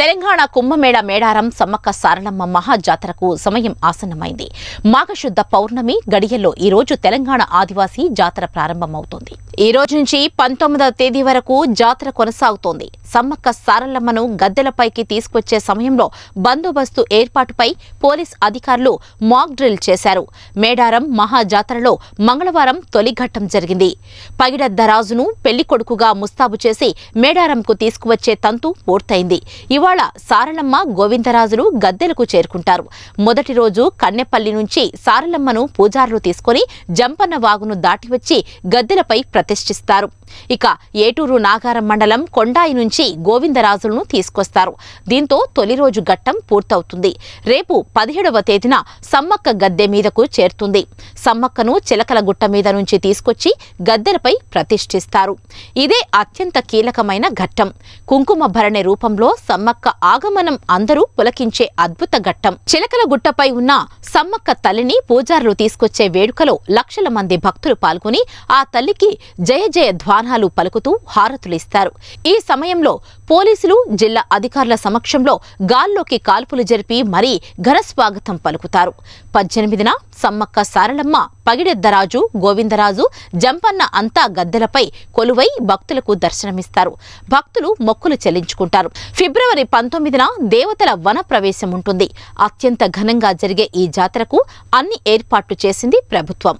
తెలంగాణ కుంభమేళ మేడారం సమ్మక్క సారలమ్మ మహాజాతరకు సమయం ఆసన్నమైంది మాఘశుద్ధ పౌర్ణమి గడియల్లో ఈరోజు తెలంగాణ ఆదివాసీ జాతర ప్రారంభమవుతోంది ఈ రోజు నుంచి పంతొమ్మిదవ తేదీ వరకు జాతర కొనసాగుతోంది సమ్మక్క సారలమ్మను గద్దెలపైకి తీసుకొచ్చే సమయంలో బందోబస్తు ఏర్పాటుపై పోలీస్ అధికారులు మాక్ డ్రిల్ చేశారు మేడారం మహాజాతరలో మంగళవారం తొలిఘట్టం జరిగింది పగిడద్దరాజును పెళ్లి కొడుకుగా ముస్తాబు చేసి మేడారంకు తీసుకువచ్చే తంతు పూర్తయింది ఇవాళ సారలమ్మ గోవిందరాజులు గద్దెలకు చేరుకుంటారు మొదటి రోజు కన్నెపల్లి నుంచి సారలమ్మను పూజారులు తీసుకుని జంపన్న వాగును దాటివచ్చి గద్దెలపై ప్రతిష్ఠిస్తారు ఇక ఏటూరు నాగారం మండలం కొండాయి నుంచి గోవిందరాజులను తీసుకొస్తారు దీంతో తొలి రోజు ఘట్టం పూర్తవుతుంది రేపు పదిహేడవ తేదీన సమ్మక్క గద్దె మీదకు చేరుతుంది సమ్మక్కను చిలకల గుట్ట మీద నుంచి తీసుకొచ్చి గద్దెలపై ప్రతిష్ఠిస్తారు ఇదే అత్యంత కీలకమైన ఘట్టం కుంకుమ భరణి రూపంలో సమ్మక్క ఆగమనం అందరూ పులకించే అద్భుత ఘట్టం చిలకల గుట్టపై ఉన్న సమ్మక్క తల్లిని పూజారులు తీసుకొచ్చే వేడుకలో లక్షల మంది భక్తులు పాల్గొని ఆ తల్లికి జయ జయ ధ్వానాలు పలుకుతూ హారతులు ఇస్తారు ఈ సమయంలో పోలీసులు జిల్లా అధికారుల సమక్షంలో గాల్లోకి కాల్పులు జరిపి మరీ ఘనస్వాగతం పలుకుతారు పద్దెనిమిదిన సమ్మక్క సారలమ్మ పగిడెద్దరాజు గోవిందరాజు జంపన్న అంతా గద్దెలపై కొలువై భక్తులకు దర్శనమిస్తారు భక్తులు మొక్కులు చెల్లించుకుంటారు ఫిబ్రవరి పంతొమ్మిదిన దేవతల వన ప్రవేశం ఉంటుంది అత్యంత ఘనంగా జరిగే ఈ జాతరకు అన్ని ఏర్పాట్లు చేసింది ప్రభుత్వం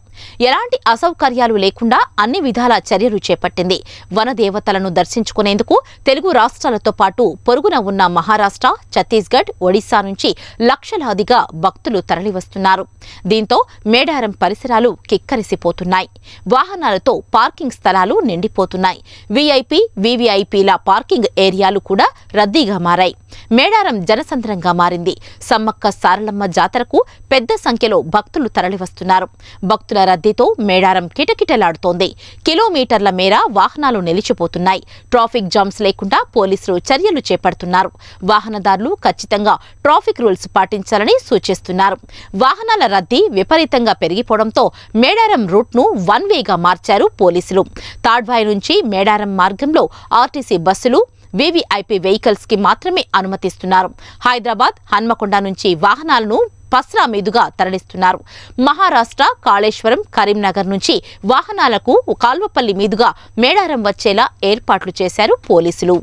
ఎలాంటి అసౌకర్యాలు లేకుండా అన్ని విధాల చర్యలు చేపట్టింది వన దేవతలను దర్శించుకునేందుకు తెలుగు రాష్ట్ర రాష్ట్రాలతో పాటు పొరుగున ఉన్న మహారాష్ట్ర ఛత్తీస్గఢ్ ఒడిశా నుంచి లక్షలాదిగా భక్తులు తరలివస్తున్నారు దీంతో మేడారం పరిసరాలు కిక్కరిసిపోతున్నాయి వాహనాలతో పార్కింగ్ స్థలాలు నిండిపోతున్నాయి వీఐపీ వీవీఐపీల పార్కింగ్ ఏరియాలు కూడా రద్దీగా మారాయి మేడారం జనసంద్రంగా మారింది సమ్మక్క సారలమ్మ జాతరకు పెద్ద సంఖ్యలో భక్తులు తరలివస్తున్నారు భక్తుల రద్దీతో మేడారం కిటకిటలాడుతోంది కిలోమీటర్ల మేర వాహనాలు నిలిచిపోతున్నాయి ట్రాఫిక్ జామ్స్ లేకుండా పోలీసులు చర్యలు చేపడుతున్నారు వాహనదారులు ఖచ్చితంగా ట్రాఫిక్ రూల్స్ పాటించాలని సూచిస్తున్నారు వాహనాల రద్దీ విపరీతంగా పెరిగిపోవడంతో మేడారం రూట్ను వన్ వేగా మార్చారు పోలీసులు తాడ్వాయి నుంచి మేడారం మార్గంలో ఆర్టీసీ బస్సులు వీవీఐపీ వెహికల్స్కి మాత్రమే అనుమతిస్తున్నారు హైదరాబాద్ హన్మకొండ నుంచి వాహనాలను పస్రా మీదుగా తరలిస్తున్నారు మహారాష్ట్ర కాళేశ్వరం కరీంనగర్ నుంచి వాహనాలకు కాల్వపల్లి మీదుగా మేడారం వచ్చేలా ఏర్పాట్లు చేశారు పోలీసులు